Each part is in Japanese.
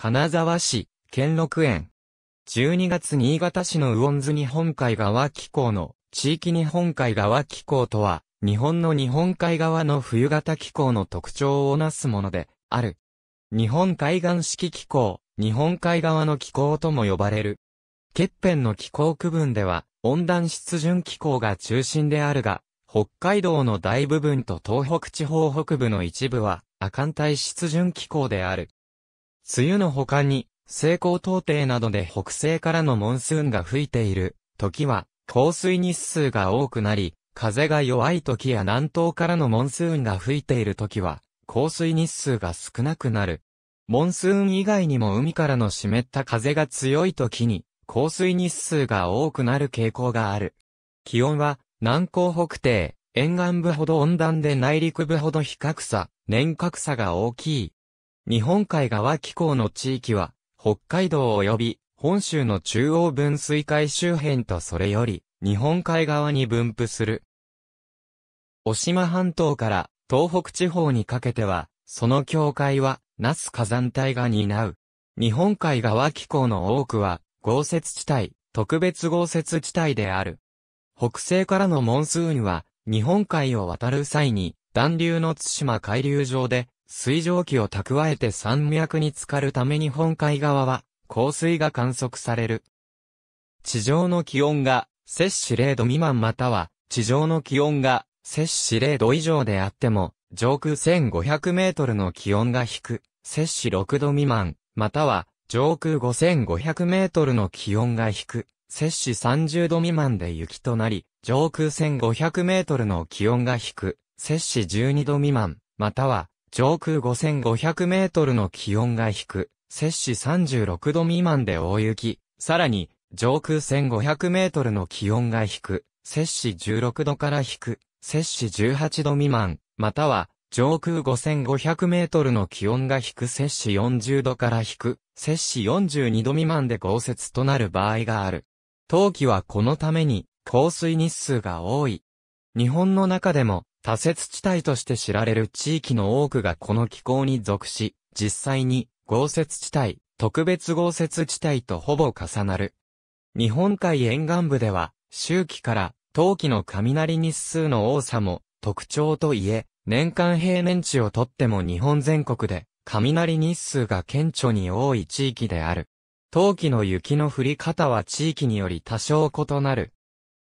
金沢市、兼六園。12月新潟市の魚津日本海側気候の地域日本海側気候とは、日本の日本海側の冬型気候の特徴をなすもので、ある。日本海岸式気候、日本海側の気候とも呼ばれる。欠片の気候区分では、温暖湿潤気候が中心であるが、北海道の大部分と東北地方北部の一部は、亜寒帯湿潤気候である。梅雨の他に、西高東低などで北西からのモンスーンが吹いている時は、降水日数が多くなり、風が弱い時や南東からのモンスーンが吹いている時は、降水日数が少なくなる。モンスーン以外にも海からの湿った風が強い時に、降水日数が多くなる傾向がある。気温は、南高北低、沿岸部ほど温暖で内陸部ほど比較差、年較差が大きい。日本海側気候の地域は、北海道及び本州の中央分水海周辺とそれより、日本海側に分布する。渡島半島から東北地方にかけては、その境界は、那須火山帯が担う。日本海側気候の多くは、豪雪地帯、特別豪雪地帯である。北西からのモンスーンは、日本海を渡る際に、暖流の対馬海流上で、水蒸気を蓄えて山脈に浸かるため日本海側は、降水が観測される。地上の気温が、摂氏0度未満または、地上の気温が、摂氏0度以上であっても、上空1500メートルの気温が低く、摂氏6度未満、または、上空5500メートルの気温が低く、摂氏30度未満で雪となり、上空1500メートルの気温が低く、摂氏12度未満、または、上空5500メートルの気温が低、摂氏36度未満で大雪、さらに、上空1500メートルの気温が低、摂氏16度から低、摂氏18度未満、または、上空5500メートルの気温が低摂氏40度から低、摂氏42度未満で豪雪となる場合がある。冬季はこのために、降水日数が多い。日本の中でも、多雪地帯として知られる地域の多くがこの気候に属し、実際に豪雪地帯、特別豪雪地帯とほぼ重なる。日本海沿岸部では、周期から冬季の雷日数の多さも特徴といえ、年間平年値をとっても日本全国で雷日数が顕著に多い地域である。冬季の雪の降り方は地域により多少異なる。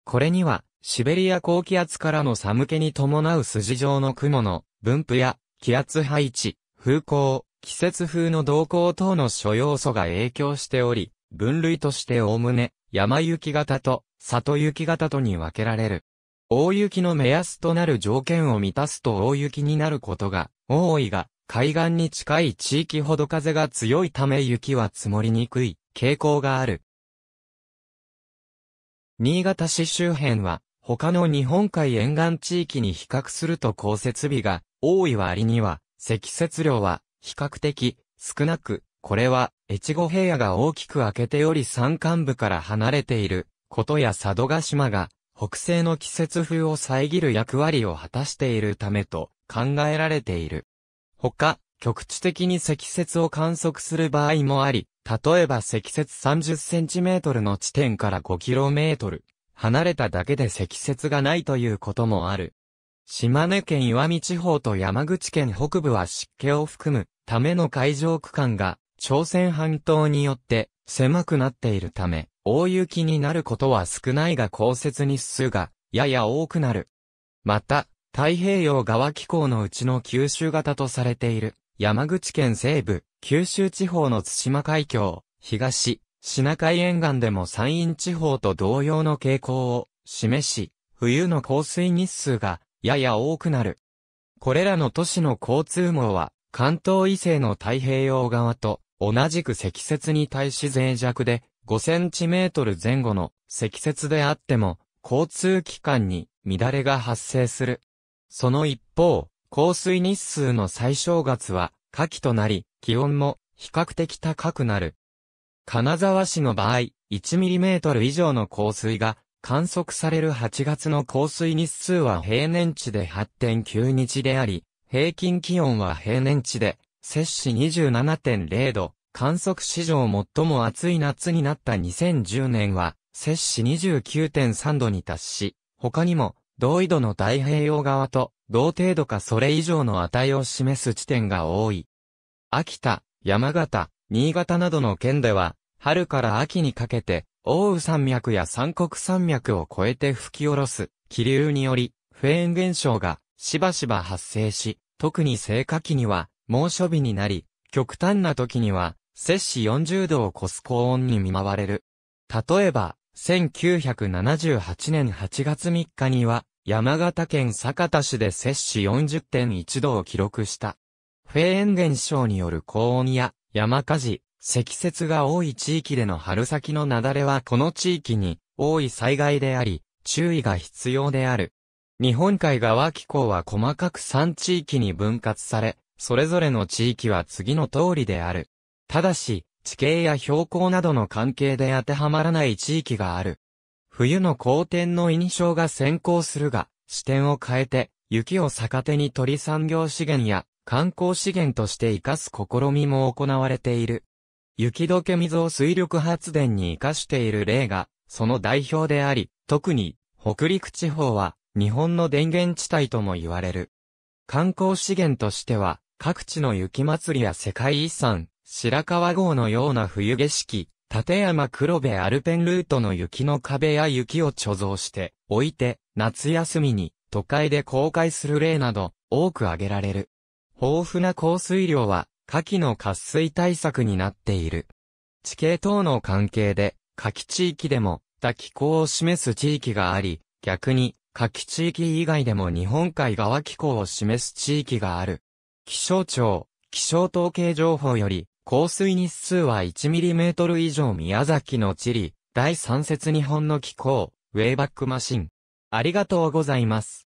これにはシベリア高気圧からの寒気に伴う筋状の雲の分布や気圧配置、風向、季節風の動向等の諸要素が影響しており、分類としておおむね山雪型と里雪型とに分けられる。大雪の目安となる条件を満たすと大雪になることが多いが、海岸に近い地域ほど風が強いため雪は積もりにくい傾向がある。新潟市周辺は他の日本海沿岸地域に比較すると降雪日が多い割には、積雪量は比較的少なく、これは越後平野が大きく明けており山間部から離れていることや佐渡島が北西の季節風を遮る役割を果たしているためと考えられている。他、局地的に積雪を観測する場合もあり、例えば積雪30センチメートルの地点から5キロメートル離れただけで積雪がないということもある。島根県岩見地方と山口県北部は湿気を含むための海上区間が朝鮮半島によって狭くなっているため、大雪になることは少ないが降雪日数がやや多くなる。また、太平洋側気候のうちの九州型とされている山口県西部、九州地方の津島海峡、東、シナ海沿岸でも山陰地方と同様の傾向を示し、冬の降水日数がやや多くなる。これらの都市の交通網は関東以西の太平洋側と同じく積雪に対し脆弱で5センチメートル前後の積雪であっても交通機関に乱れが発生する。その一方、降水日数の最小月は夏季となり気温も比較的高くなる。金沢市の場合、1トル以上の降水が観測される8月の降水日数は平年値で8.9日であり、平均気温は平年値で、摂氏27.0度、観測史上最も暑い夏になった2010年は、摂氏29.3度に達し、他にも、同緯度の太平洋側と、同程度かそれ以上の値を示す地点が多い。秋田、山形、新潟などの県では、春から秋にかけて、奥羽山脈や三国山脈を越えて吹き下ろす気流により、フェーン現象がしばしば発生し、特に生花期には猛暑日になり、極端な時には摂氏40度を超す高温に見舞われる。例えば、1978年8月3日には、山形県酒田市で摂氏40.1度を記録した。フェーン現象による高温や山火事、積雪が多い地域での春先の雪崩はこの地域に多い災害であり、注意が必要である。日本海側気候は細かく3地域に分割され、それぞれの地域は次の通りである。ただし、地形や標高などの関係で当てはまらない地域がある。冬の好天の印象が先行するが、視点を変えて、雪を逆手に取り産業資源や観光資源として活かす試みも行われている。雪解け水を水力発電に活かしている例が、その代表であり、特に、北陸地方は、日本の電源地帯とも言われる。観光資源としては、各地の雪祭りや世界遺産、白川郷のような冬景色、立山黒部アルペンルートの雪の壁や雪を貯蔵して、置いて、夏休みに、都会で公開する例など、多く挙げられる。豊富な降水量は、下記の渇水対策になっている。地形等の関係で、下記地域でも、多気候を示す地域があり、逆に、下記地域以外でも日本海側気候を示す地域がある。気象庁、気象統計情報より、降水日数は1トル以上宮崎の地理、第3節日本の気候、ウェイバックマシン。ありがとうございます。